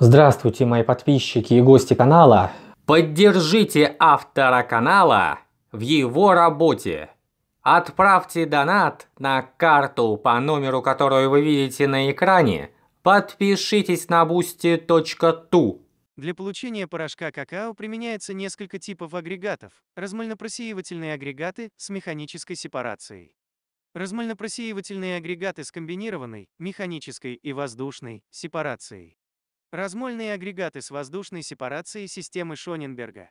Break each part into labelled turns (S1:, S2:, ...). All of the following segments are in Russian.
S1: Здравствуйте, мои подписчики и гости канала. Поддержите автора канала в его работе. Отправьте донат на карту по номеру, которую вы видите на экране. Подпишитесь на boosty.tu. Для получения порошка какао применяется несколько типов агрегатов. Размольнопросеивательные агрегаты с механической сепарацией. Размольнопросеивательные агрегаты с комбинированной, механической и воздушной сепарацией. Размольные агрегаты с воздушной сепарацией системы Шоненберга.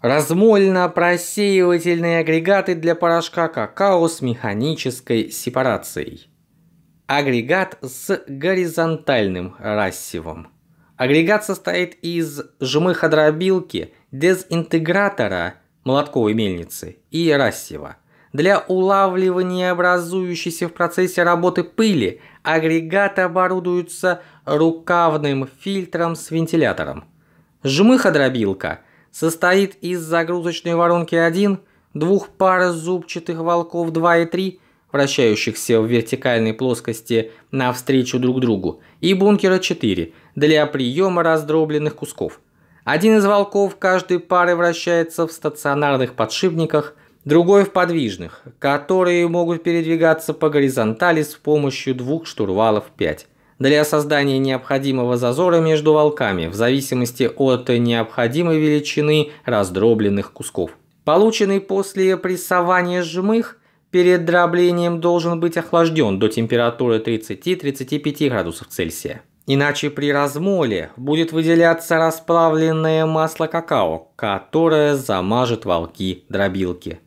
S1: Размольно-просеивательные агрегаты для порошка какао с механической сепарацией. Агрегат с горизонтальным рассевом. Агрегат состоит из жмыха дезинтегратора, молотковой мельницы и рассева. Для улавливания образующейся в процессе работы пыли агрегат оборудуется рукавным фильтром с вентилятором. Жмыходробилка состоит из загрузочной воронки 1, двух пар зубчатых волков 2 и 3, вращающихся в вертикальной плоскости навстречу друг другу, и бункера 4 для приема раздробленных кусков. Один из волков каждой пары вращается в стационарных подшипниках – другой в подвижных, которые могут передвигаться по горизонтали с помощью двух штурвалов 5 для создания необходимого зазора между волками в зависимости от необходимой величины раздробленных кусков. Полученный после прессования жмых перед дроблением должен быть охлажден до температуры 30-35 градусов Цельсия. Иначе при размоле будет выделяться расплавленное масло какао, которое замажет волки дробилки.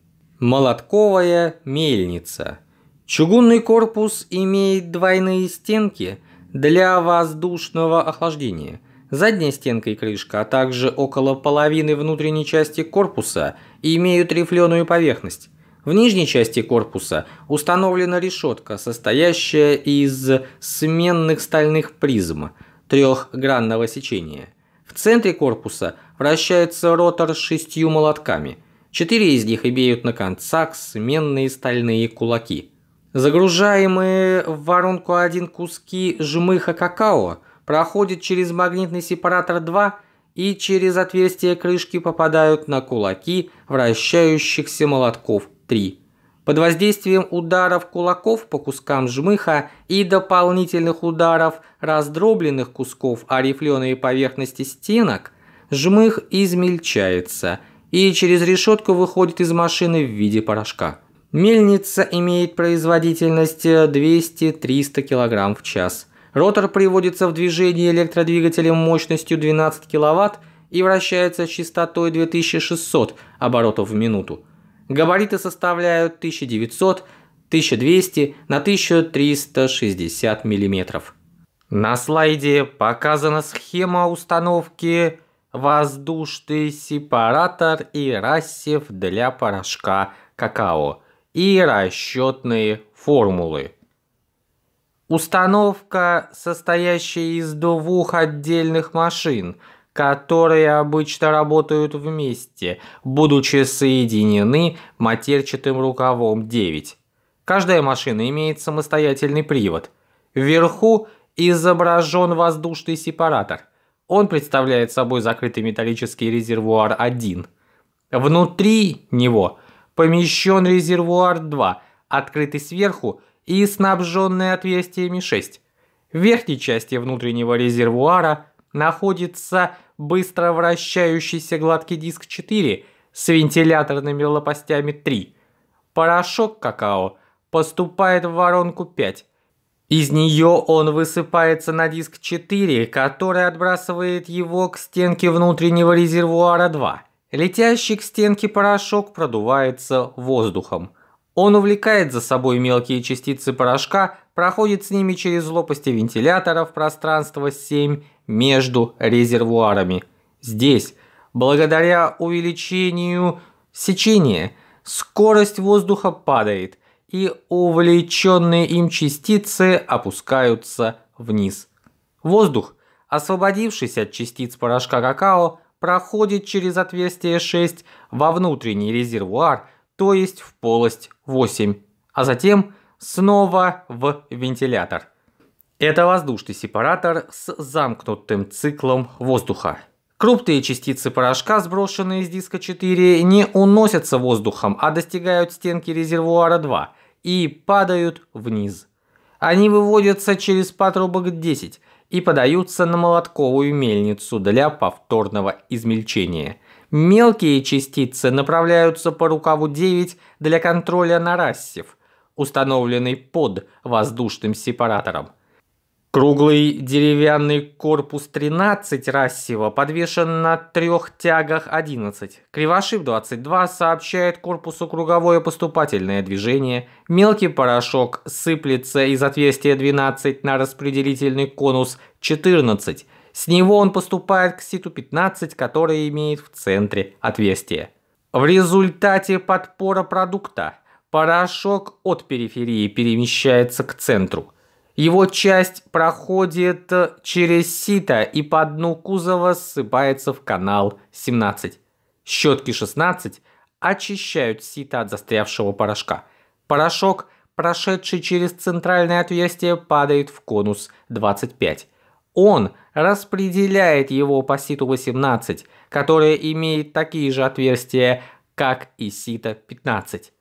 S1: Молотковая мельница. Чугунный корпус имеет двойные стенки для воздушного охлаждения. Задняя стенка и крышка, а также около половины внутренней части корпуса имеют рифленую поверхность. В нижней части корпуса установлена решетка, состоящая из сменных стальных призм трехгранного сечения. В центре корпуса вращается ротор с шестью молотками – Четыре из них имеют на концах сменные стальные кулаки. Загружаемые в воронку один куски жмыха какао проходят через магнитный сепаратор 2 и через отверстие крышки попадают на кулаки вращающихся молотков 3. Под воздействием ударов кулаков по кускам жмыха и дополнительных ударов раздробленных кусков о рифленые поверхности стенок, жмых измельчается – и через решетку выходит из машины в виде порошка. Мельница имеет производительность 200-300 э, кг в час. Ротор приводится в движение электродвигателем мощностью 12 кВт и вращается с частотой 2600 оборотов в минуту. Габариты составляют 1900, 1200 на 1360 мм. На слайде показана схема установки воздушный сепаратор и рассев для порошка какао и расчетные формулы. Установка, состоящая из двух отдельных машин, которые обычно работают вместе, будучи соединены матерчатым рукавом 9. Каждая машина имеет самостоятельный привод. Вверху изображен воздушный сепаратор – он представляет собой закрытый металлический резервуар 1. Внутри него помещен резервуар 2, открытый сверху и снабженный отверстиями 6. В верхней части внутреннего резервуара находится быстро вращающийся гладкий диск 4 с вентиляторными лопастями 3. Порошок какао поступает в воронку 5 из нее он высыпается на диск 4, который отбрасывает его к стенке внутреннего резервуара 2. Летящий к стенке порошок продувается воздухом. Он увлекает за собой мелкие частицы порошка, проходит с ними через лопасти вентилятора в пространство 7 между резервуарами. Здесь, благодаря увеличению сечения, скорость воздуха падает – и увлеченные им частицы опускаются вниз. Воздух, освободившись от частиц порошка какао, проходит через отверстие 6 во внутренний резервуар, то есть в полость 8, а затем снова в вентилятор. Это воздушный сепаратор с замкнутым циклом воздуха. Крупные частицы порошка, сброшенные из диска 4, не уносятся воздухом, а достигают стенки резервуара 2 и падают вниз. Они выводятся через патрубок 10 и подаются на молотковую мельницу для повторного измельчения. Мелкие частицы направляются по рукаву 9 для контроля нарассев, установленный под воздушным сепаратором. Круглый деревянный корпус 13 Рассева подвешен на трех тягах 11. Кривошип 22 сообщает корпусу круговое поступательное движение. Мелкий порошок сыплется из отверстия 12 на распределительный конус 14. С него он поступает к ситу 15, который имеет в центре отверстие. В результате подпора продукта порошок от периферии перемещается к центру – его часть проходит э, через сито и по дну кузова ссыпается в канал 17. Щетки 16 очищают сито от застрявшего порошка. Порошок, прошедший через центральное отверстие, падает в конус 25. Он распределяет его по ситу 18, которое имеет такие же отверстия, как и сито 15.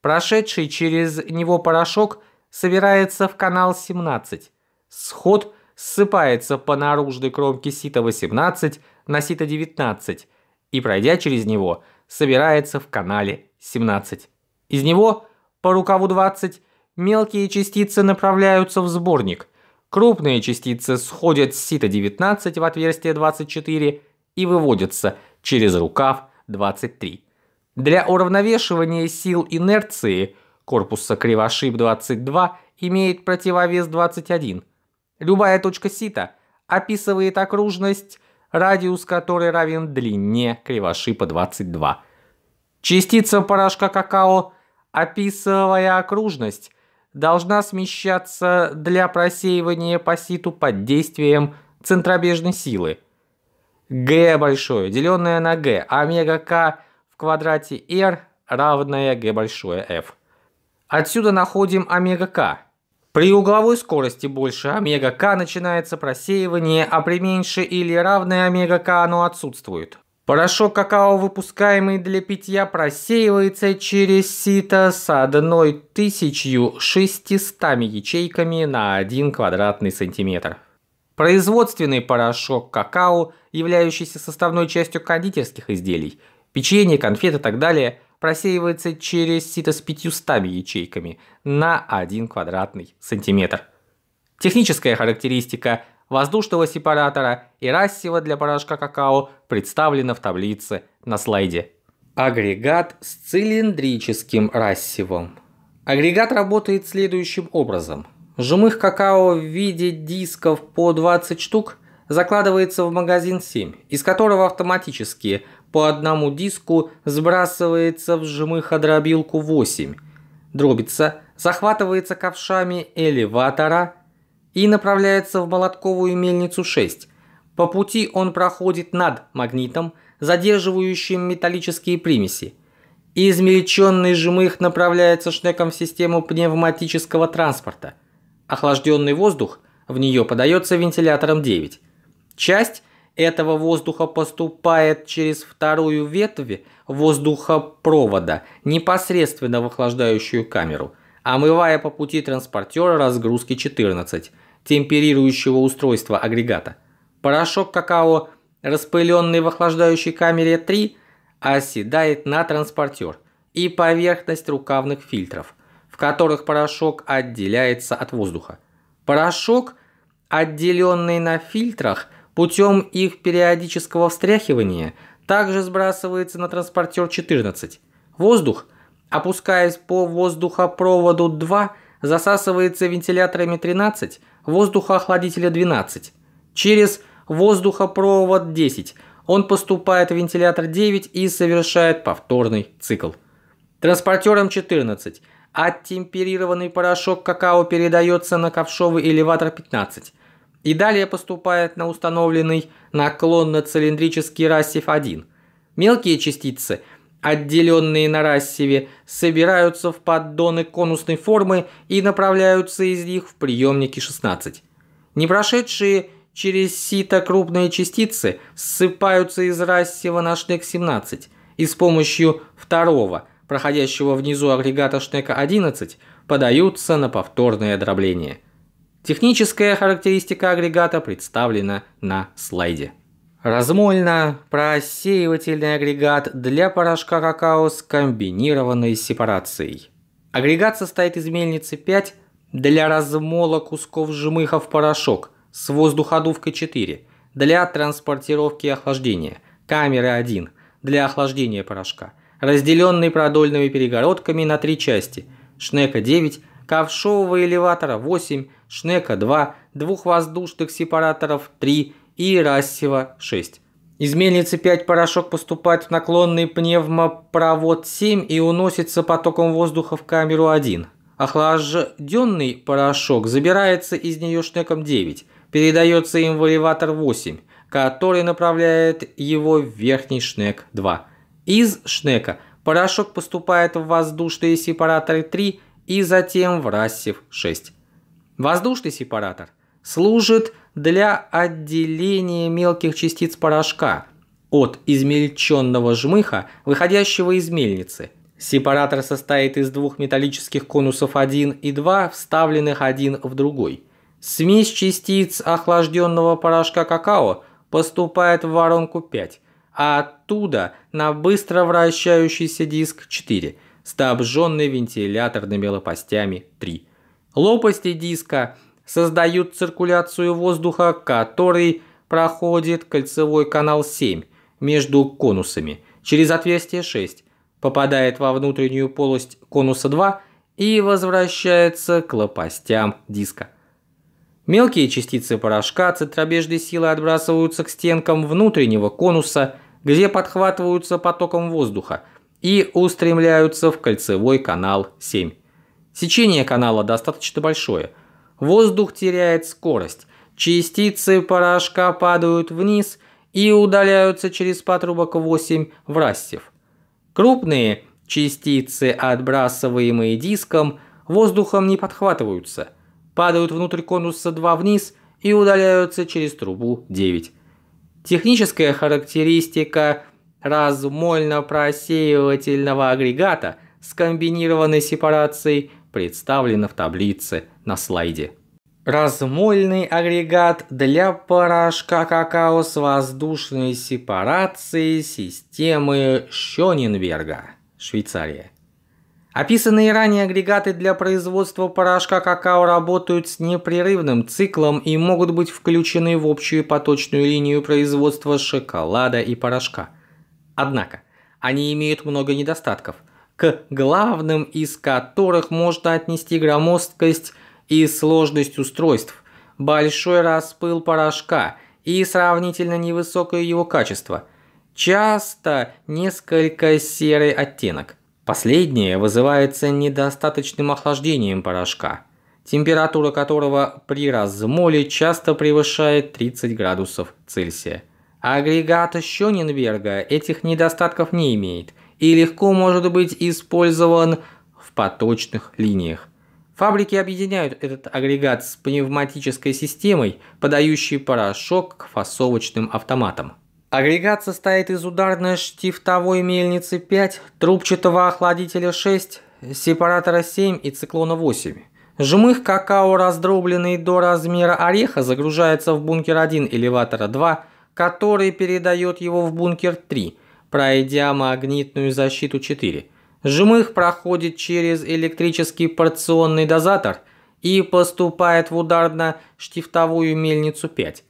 S1: Прошедший через него порошок – собирается в канал 17. Сход ссыпается по наружной кромке сита 18 на сито 19 и, пройдя через него, собирается в канале 17. Из него по рукаву 20 мелкие частицы направляются в сборник, крупные частицы сходят с сита 19 в отверстие 24 и выводятся через рукав 23. Для уравновешивания сил инерции – корпуса кривошип-22 имеет противовес 21. Любая точка сита описывает окружность, радиус которой равен длине кривошипа-22. Частица порошка какао, описывая окружность, должна смещаться для просеивания по ситу под действием центробежной силы. Г большое, деленное на Г, омега К в квадрате R равное Г большое F. Отсюда находим омега-к. При угловой скорости больше омега-к начинается просеивание, а при меньше или равной омега-к оно отсутствует. Порошок какао, выпускаемый для питья, просеивается через сито с 1600 ячейками на один квадратный сантиметр. Производственный порошок какао, являющийся составной частью кондитерских изделий, печенье, конфет и так далее – просеивается через сито с 500 ячейками на 1 квадратный сантиметр. Техническая характеристика воздушного сепаратора и рассева для порошка какао представлена в таблице на слайде. Агрегат с цилиндрическим рассевом. Агрегат работает следующим образом. Жмых какао в виде дисков по 20 штук закладывается в магазин 7, из которого автоматически по одному диску сбрасывается в жмых дробилку 8, дробится, захватывается ковшами элеватора и направляется в молотковую мельницу 6. По пути он проходит над магнитом, задерживающим металлические примеси. Измельченный жмых направляется шнеком в систему пневматического транспорта. Охлажденный воздух в нее подается вентилятором 9. Часть этого воздуха поступает через вторую ветвь воздухопровода непосредственно в охлаждающую камеру, омывая по пути транспортера разгрузки 14, темперирующего устройства агрегата. Порошок какао, распыленный в охлаждающей камере 3, оседает на транспортер и поверхность рукавных фильтров, в которых порошок отделяется от воздуха. Порошок, отделенный на фильтрах – Путем их периодического встряхивания также сбрасывается на транспортер 14. Воздух, опускаясь по воздухопроводу 2, засасывается вентиляторами 13, воздухоохладителя 12. Через воздухопровод 10 он поступает в вентилятор 9 и совершает повторный цикл. Транспортером 14 оттемперированный порошок какао передается на ковшовый элеватор 15 и далее поступает на установленный наклонно-цилиндрический рассев 1. Мелкие частицы, отделенные на рассеве, собираются в поддоны конусной формы и направляются из них в приемники 16. Не прошедшие через сито крупные частицы ссыпаются из рассева на шнек 17 и с помощью второго, проходящего внизу агрегата шнека 11, подаются на повторное дробление. Техническая характеристика агрегата представлена на слайде. Размольно-просеивательный агрегат для порошка какао с комбинированной сепарацией. Агрегат состоит из мельницы 5 для размола кусков жмыха в порошок с воздуходувкой 4, для транспортировки и охлаждения, камеры 1, для охлаждения порошка, разделенный продольными перегородками на три части, шнека 9 ковшового элеватора 8, Шнека 2, двух воздушных сепараторов 3 и Рассева 6. Из мельницы 5 порошок поступает в наклонный пневмопровод 7 и уносится потоком воздуха в камеру 1. Охлажденный порошок забирается из нее шнеком 9, передается им в элеватор 8, который направляет его в верхний шнек 2. Из шнека порошок поступает в воздушные сепараторы 3 и затем в Рассев-6. Воздушный сепаратор служит для отделения мелких частиц порошка от измельченного жмыха, выходящего из мельницы. Сепаратор состоит из двух металлических конусов 1 и 2, вставленных один в другой. Смесь частиц охлажденного порошка какао поступает в воронку 5, а оттуда на быстро вращающийся диск 4 – вентилятор на лопастями 3. Лопасти диска создают циркуляцию воздуха, который проходит кольцевой канал 7 между конусами через отверстие 6, попадает во внутреннюю полость конуса 2 и возвращается к лопастям диска. Мелкие частицы порошка центробежной силы отбрасываются к стенкам внутреннего конуса, где подхватываются потоком воздуха – и устремляются в кольцевой канал 7. Сечение канала достаточно большое. Воздух теряет скорость. Частицы порошка падают вниз и удаляются через патрубок 8 в Рассев. Крупные частицы, отбрасываемые диском, воздухом не подхватываются, падают внутрь конуса 2 вниз и удаляются через трубу 9. Техническая характеристика размольно-просеивательного агрегата с комбинированной сепарацией представлено в таблице на слайде. Размольный агрегат для порошка какао с воздушной сепарацией системы Шёненберга, Швейцария. Описанные ранее агрегаты для производства порошка какао работают с непрерывным циклом и могут быть включены в общую поточную линию производства шоколада и порошка – Однако, они имеют много недостатков, к главным из которых можно отнести громоздкость и сложность устройств, большой распыл порошка и сравнительно невысокое его качество, часто несколько серый оттенок. Последнее вызывается недостаточным охлаждением порошка, температура которого при размоле часто превышает 30 градусов Цельсия. Агрегат Шёненберга этих недостатков не имеет и легко может быть использован в поточных линиях. Фабрики объединяют этот агрегат с пневматической системой, подающей порошок к фасовочным автоматам. Агрегат состоит из ударной штифтовой мельницы 5, трубчатого охладителя 6, сепаратора 7 и циклона 8. Жмых какао, раздробленный до размера ореха, загружается в бункер 1 элеватора 2 который передает его в бункер 3, пройдя магнитную защиту 4. Жмых проходит через электрический порционный дозатор и поступает в ударно-штифтовую мельницу 5.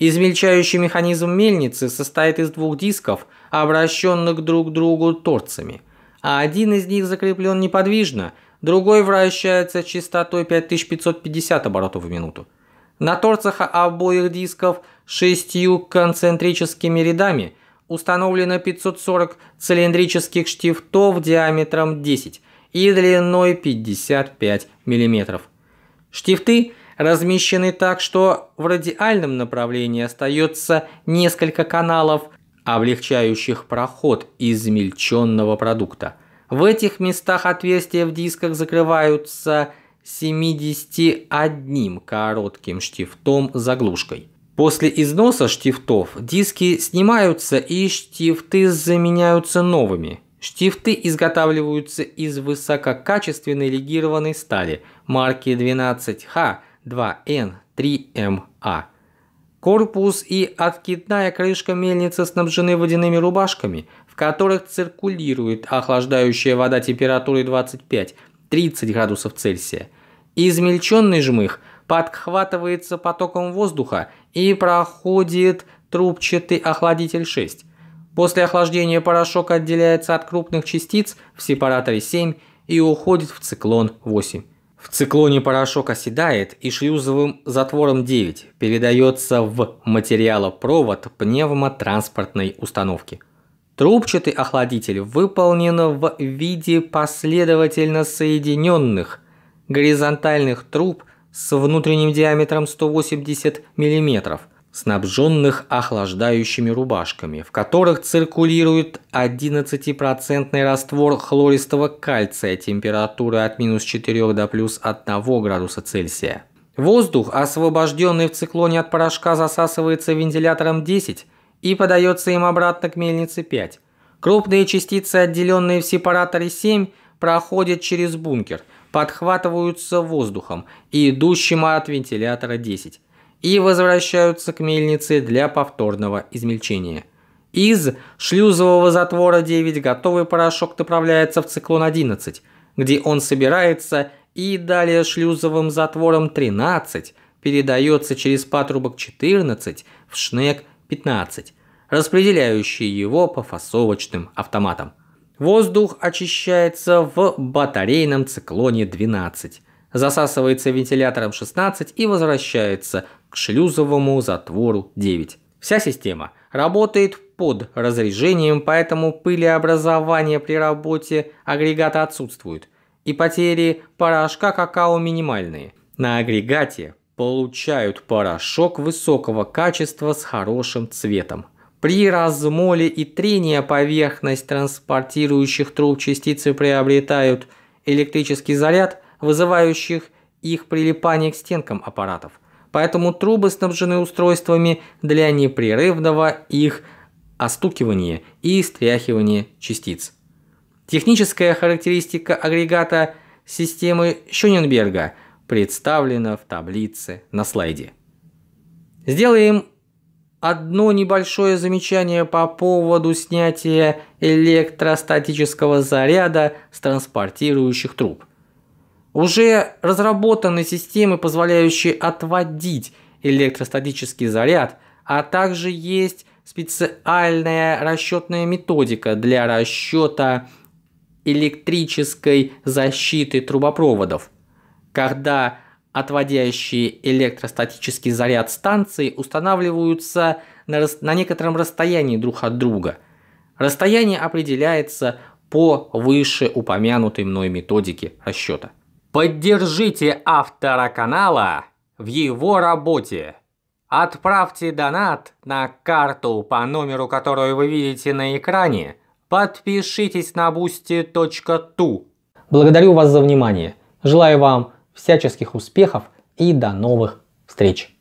S1: Измельчающий механизм мельницы состоит из двух дисков, обращенных друг к другу торцами, а один из них закреплен неподвижно, другой вращается частотой 5550 оборотов в минуту. На торцах обоих дисков – шестью концентрическими рядами установлено 540 цилиндрических штифтов диаметром 10 и длиной 55 мм. Штифты размещены так, что в радиальном направлении остается несколько каналов, облегчающих проход измельченного продукта. В этих местах отверстия в дисках закрываются 71 коротким штифтом заглушкой. После износа штифтов диски снимаются и штифты заменяются новыми. Штифты изготавливаются из высококачественной легированной стали марки 12H, 2N, 3MA. Корпус и откидная крышка мельницы снабжены водяными рубашками, в которых циркулирует охлаждающая вода температурой 25-30 градусов Цельсия. Измельченный жмых подхватывается потоком воздуха и проходит трубчатый охладитель 6. После охлаждения порошок отделяется от крупных частиц в сепараторе 7 и уходит в циклон 8. В циклоне порошок оседает и шлюзовым затвором 9 передается в материалопровод пневмотранспортной установки. Трубчатый охладитель выполнен в виде последовательно соединенных горизонтальных труб с внутренним диаметром 180 мм, снабженных охлаждающими рубашками, в которых циркулирует 11% раствор хлористого кальция температуры от минус 4 до плюс 1 градуса Цельсия. Воздух, освобожденный в циклоне от порошка, засасывается вентилятором 10 и подается им обратно к мельнице 5. Крупные частицы, отделенные в сепараторе 7, проходят через бункер – подхватываются воздухом, идущим от вентилятора 10, и возвращаются к мельнице для повторного измельчения. Из шлюзового затвора 9 готовый порошок направляется в циклон 11, где он собирается и далее шлюзовым затвором 13 передается через патрубок 14 в шнек 15, распределяющий его по фасовочным автоматам. Воздух очищается в батарейном циклоне 12, засасывается вентилятором 16 и возвращается к шлюзовому затвору 9. Вся система работает под разрежением, поэтому пылеобразование при работе агрегата отсутствует, и потери порошка какао минимальные. На агрегате получают порошок высокого качества с хорошим цветом – при размоле и трении поверхность транспортирующих труб частицы приобретают электрический заряд, вызывающих их прилипание к стенкам аппаратов. Поэтому трубы снабжены устройствами для непрерывного их остукивания и стряхивания частиц. Техническая характеристика агрегата системы Шюненберга представлена в таблице на слайде. Сделаем Одно небольшое замечание по поводу снятия электростатического заряда с транспортирующих труб. Уже разработаны системы, позволяющие отводить электростатический заряд, а также есть специальная расчетная методика для расчета электрической защиты трубопроводов, когда отводящие электростатический заряд станции, устанавливаются на, рас... на некотором расстоянии друг от друга. Расстояние определяется по выше упомянутой мной методике расчета. Поддержите автора канала в его работе. Отправьте донат на карту по номеру, которую вы видите на экране. Подпишитесь на boosty.tu. Благодарю вас за внимание. Желаю вам всяческих успехов и до новых встреч!